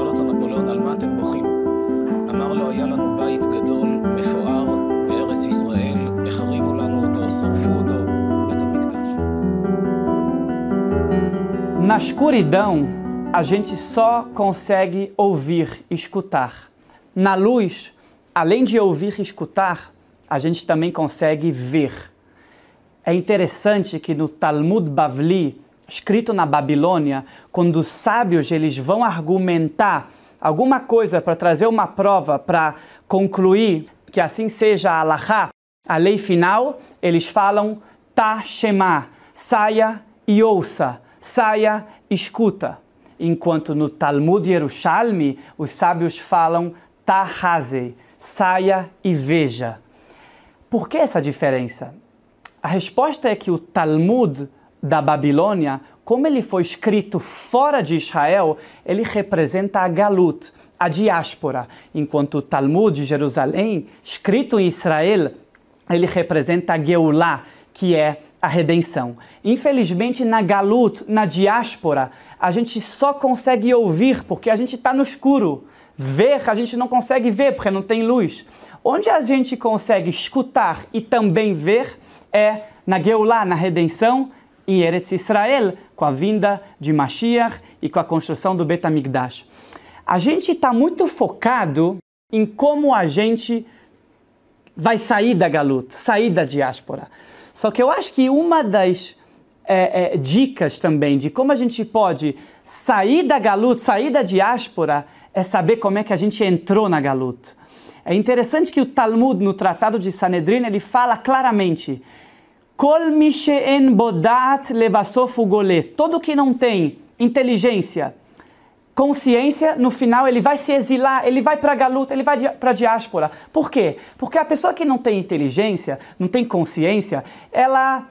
אותו נפוליאון, על מה אתם בוכים? אמר לו, היה לנו בית גדול, מפואר, בארץ ישראל, החריבו לנו אותו, שרפו אותו, בית המקדש. Na escuridão, a gente só consegue ouvir, escutar. Na luz, além de ouvir e escutar, a gente também consegue ver. É interessante que no Talmud Bavli, escrito na Babilônia, quando os sábios eles vão argumentar alguma coisa para trazer uma prova para concluir que assim seja a Allahá, a lei final, eles falam ta shema, saia e ouça, saia e escuta. Enquanto no Talmud Yerushalmi, os sábios falam ta saia e veja. Por que essa diferença? A resposta é que o Talmud da Babilônia, como ele foi escrito fora de Israel, ele representa a Galut, a diáspora, enquanto o Talmud de Jerusalém, escrito em Israel, ele representa a Geulah, que é a redenção. Infelizmente, na Galut, na diáspora, a gente só consegue ouvir porque a gente está no escuro. Ver, a gente não consegue ver porque não tem luz. Onde a gente consegue escutar e também ver é na Geulah, na redenção, em Eretz Israel, com a vinda de Mashiach e com a construção do Betamigdash. A gente está muito focado em como a gente vai sair da Galut, sair da diáspora. Só que eu acho que uma das é, é, dicas também de como a gente pode sair da Galut, sair da diáspora, é saber como é que a gente entrou na Galut. É interessante que o Talmud, no Tratado de Sanedrina, ele fala claramente Kol misheen bodat levasof ugolê. Todo que não tem inteligência, consciência, no final ele vai se exilar, ele vai para a galuta, ele vai para a diáspora. Por quê? Porque a pessoa que não tem inteligência, não tem consciência, ela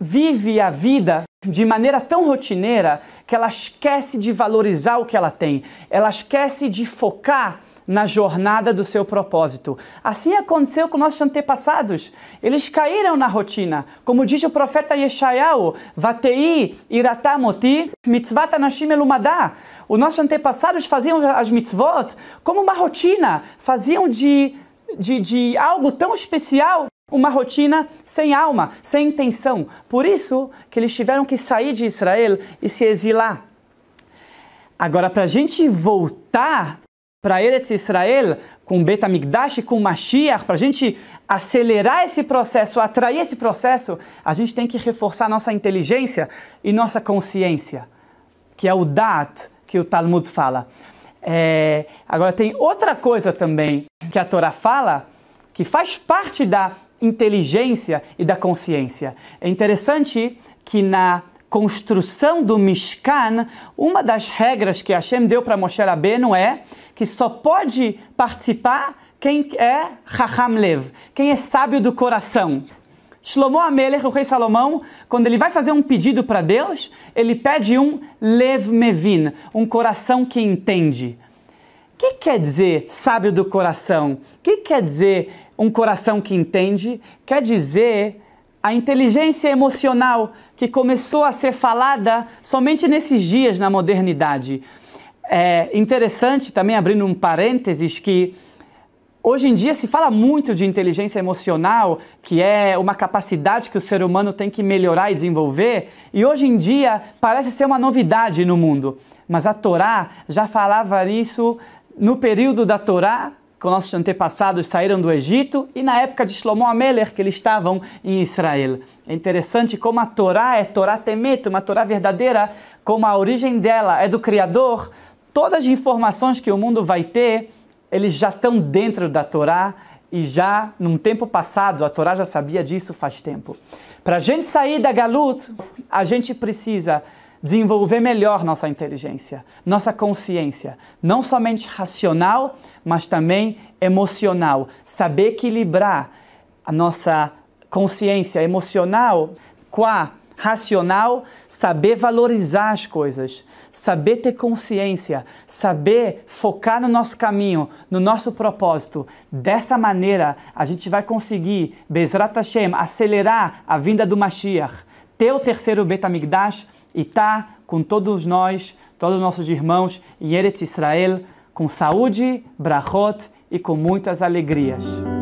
vive a vida de maneira tão rotineira que ela esquece de valorizar o que ela tem, ela esquece de focar na jornada do seu propósito. Assim aconteceu com nossos antepassados. Eles caíram na rotina. Como diz o profeta Yeshayahu, Vatei iratamoti mitzvata anashim elumadá. Os nossos antepassados faziam as mitzvot como uma rotina. Faziam de, de, de algo tão especial uma rotina sem alma, sem intenção. Por isso que eles tiveram que sair de Israel e se exilar. Agora, para a gente voltar para Eretz Israel, com Betamigdash, com Mashiach, para a gente acelerar esse processo, atrair esse processo, a gente tem que reforçar nossa inteligência e nossa consciência, que é o Dat que o Talmud fala. É, agora, tem outra coisa também que a Torá fala, que faz parte da inteligência e da consciência. É interessante que na construção do Mishkan, uma das regras que Hashem deu para Moshe Rabbeinu é que só pode participar quem é Raham Lev, quem é sábio do coração. Shlomo Amelech, o rei Salomão, quando ele vai fazer um pedido para Deus, ele pede um Lev Mevin, um coração que entende. O que quer dizer sábio do coração? O que quer dizer um coração que entende? Quer dizer a inteligência emocional que começou a ser falada somente nesses dias na modernidade. É interessante também, abrindo um parênteses, que Hoje em dia se fala muito de inteligência emocional, que é uma capacidade que o ser humano tem que melhorar e desenvolver, e hoje em dia parece ser uma novidade no mundo. Mas a Torá já falava nisso no período da Torá que nossos antepassados saíram do Egito e na época de Shlomo Ameler que eles estavam em Israel. É interessante como a Torá é Torá Temet, uma Torá verdadeira, como a origem dela é do Criador. Todas as informações que o mundo vai ter, eles já estão dentro da Torá e já num tempo passado, a Torá já sabia disso faz tempo. Para a gente sair da Galut, a gente precisa desenvolver melhor nossa inteligência, nossa consciência, não somente racional, mas também emocional. Saber equilibrar a nossa consciência emocional com a racional, saber valorizar as coisas, saber ter consciência, saber focar no nosso caminho, no nosso propósito. Dessa maneira, a gente vai conseguir, Bezrat Hashem, acelerar a vinda do Mashiach, ter o terceiro beta migdash e está com todos nós, todos os nossos irmãos em Eretz Israel, com saúde, brachot e com muitas alegrias.